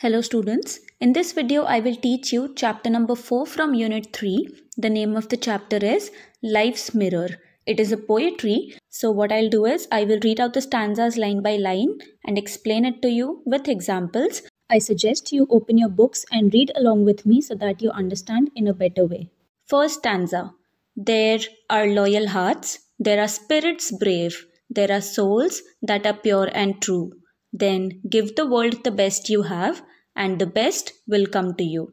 Hello students, in this video I will teach you chapter number 4 from unit 3. The name of the chapter is Life's Mirror. It is a poetry. So what I'll do is I will read out the stanzas line by line and explain it to you with examples. I suggest you open your books and read along with me so that you understand in a better way. First stanza. There are loyal hearts, there are spirits brave, there are souls that are pure and true then give the world the best you have and the best will come to you.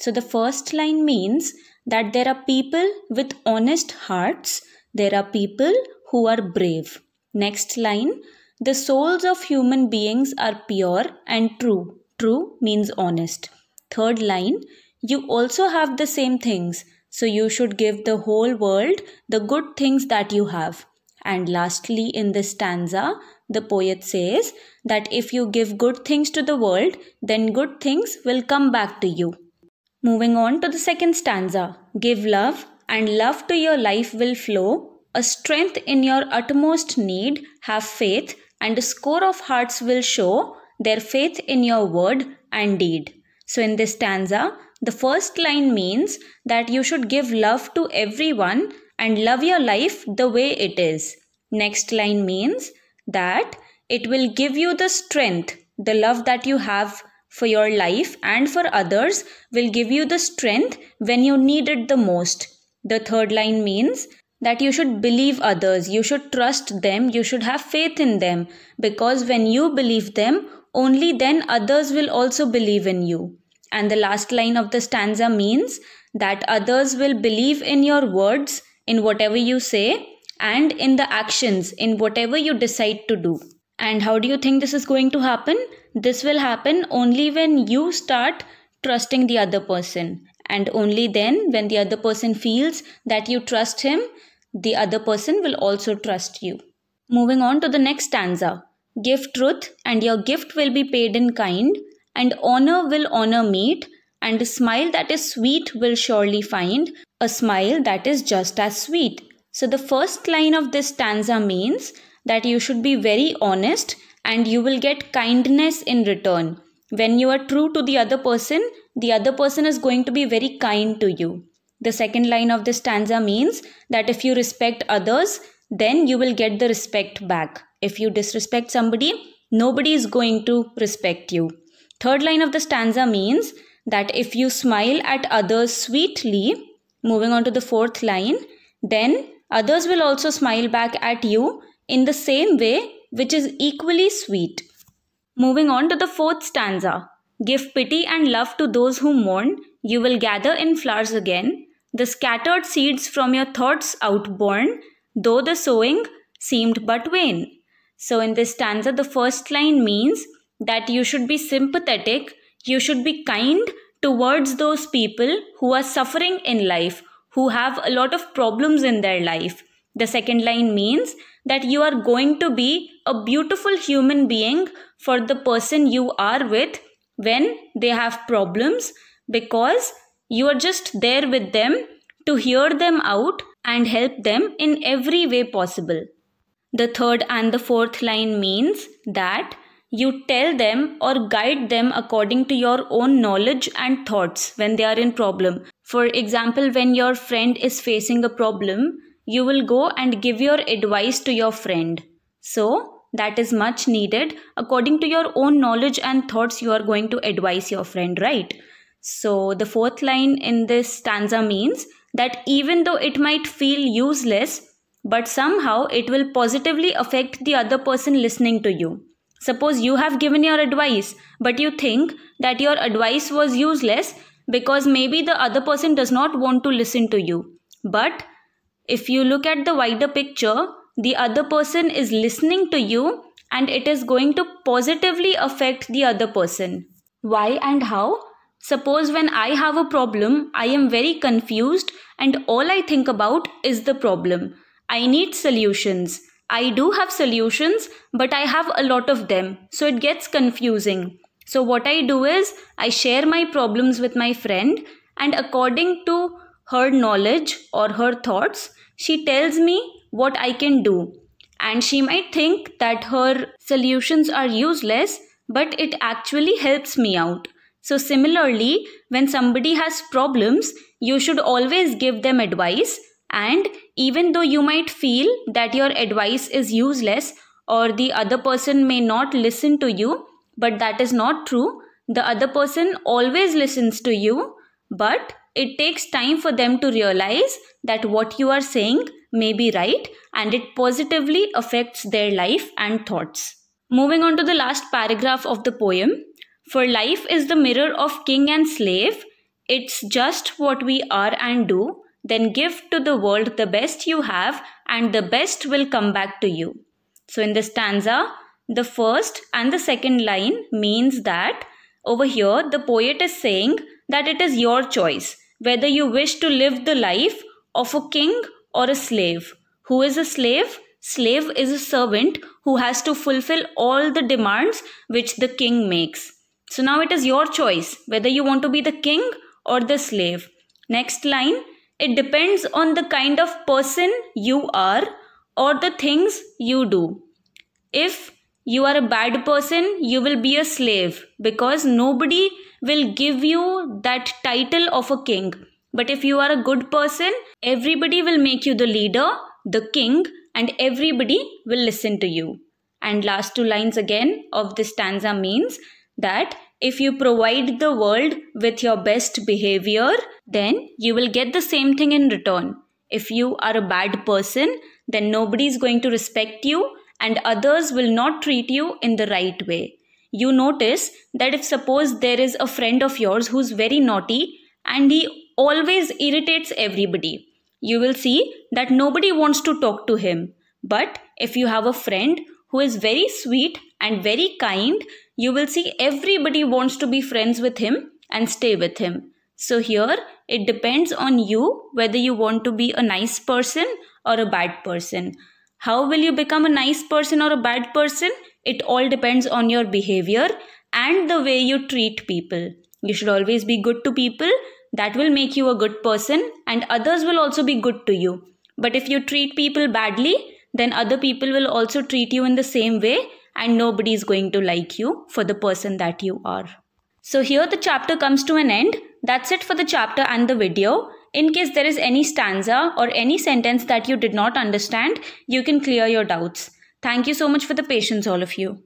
So the first line means that there are people with honest hearts, there are people who are brave. Next line, the souls of human beings are pure and true. True means honest. Third line, you also have the same things, so you should give the whole world the good things that you have. And lastly, in this stanza, the poet says that if you give good things to the world, then good things will come back to you. Moving on to the second stanza Give love, and love to your life will flow. A strength in your utmost need, have faith, and a score of hearts will show their faith in your word and deed. So, in this stanza, the first line means that you should give love to everyone and love your life the way it is. Next line means that it will give you the strength, the love that you have for your life and for others will give you the strength when you need it the most. The third line means that you should believe others, you should trust them, you should have faith in them because when you believe them, only then others will also believe in you. And the last line of the stanza means that others will believe in your words, in whatever you say, and in the actions in whatever you decide to do. And how do you think this is going to happen? This will happen only when you start trusting the other person. And only then, when the other person feels that you trust him, the other person will also trust you. Moving on to the next stanza Give truth, and your gift will be paid in kind, and honor will honor meet, and a smile that is sweet will surely find a smile that is just as sweet. So the first line of this stanza means that you should be very honest and you will get kindness in return. When you are true to the other person, the other person is going to be very kind to you. The second line of this stanza means that if you respect others, then you will get the respect back. If you disrespect somebody, nobody is going to respect you. Third line of the stanza means that if you smile at others sweetly, moving on to the fourth line, then Others will also smile back at you in the same way, which is equally sweet. Moving on to the fourth stanza Give pity and love to those who mourn, you will gather in flowers again, the scattered seeds from your thoughts outborn, though the sowing seemed but vain. So, in this stanza, the first line means that you should be sympathetic, you should be kind towards those people who are suffering in life, who have a lot of problems in their life. The second line means that you are going to be a beautiful human being for the person you are with when they have problems because you are just there with them to hear them out and help them in every way possible. The third and the fourth line means that you tell them or guide them according to your own knowledge and thoughts when they are in problem for example, when your friend is facing a problem, you will go and give your advice to your friend. So, that is much needed according to your own knowledge and thoughts you are going to advise your friend, right? So, the fourth line in this stanza means that even though it might feel useless, but somehow it will positively affect the other person listening to you. Suppose you have given your advice, but you think that your advice was useless because maybe the other person does not want to listen to you. But if you look at the wider picture, the other person is listening to you and it is going to positively affect the other person. Why and how? Suppose when I have a problem, I am very confused and all I think about is the problem. I need solutions. I do have solutions, but I have a lot of them, so it gets confusing. So what I do is I share my problems with my friend and according to her knowledge or her thoughts, she tells me what I can do. And she might think that her solutions are useless, but it actually helps me out. So similarly, when somebody has problems, you should always give them advice and even though you might feel that your advice is useless or the other person may not listen to you, but that is not true. The other person always listens to you, but it takes time for them to realize that what you are saying may be right and it positively affects their life and thoughts. Moving on to the last paragraph of the poem For life is the mirror of king and slave, it's just what we are and do. Then give to the world the best you have, and the best will come back to you. So, in the stanza, the first and the second line means that over here the poet is saying that it is your choice whether you wish to live the life of a king or a slave. Who is a slave? Slave is a servant who has to fulfill all the demands which the king makes. So now it is your choice whether you want to be the king or the slave. Next line, it depends on the kind of person you are or the things you do. If you are a bad person, you will be a slave because nobody will give you that title of a king. But if you are a good person, everybody will make you the leader, the king, and everybody will listen to you. And last two lines again of this stanza means that if you provide the world with your best behavior, then you will get the same thing in return. If you are a bad person, then nobody is going to respect you and others will not treat you in the right way. You notice that if suppose there is a friend of yours who's very naughty and he always irritates everybody, you will see that nobody wants to talk to him. But if you have a friend who is very sweet and very kind, you will see everybody wants to be friends with him and stay with him. So here it depends on you whether you want to be a nice person or a bad person. How will you become a nice person or a bad person? It all depends on your behavior and the way you treat people. You should always be good to people. That will make you a good person, and others will also be good to you. But if you treat people badly, then other people will also treat you in the same way, and nobody is going to like you for the person that you are. So, here the chapter comes to an end. That's it for the chapter and the video. In case there is any stanza or any sentence that you did not understand, you can clear your doubts. Thank you so much for the patience, all of you.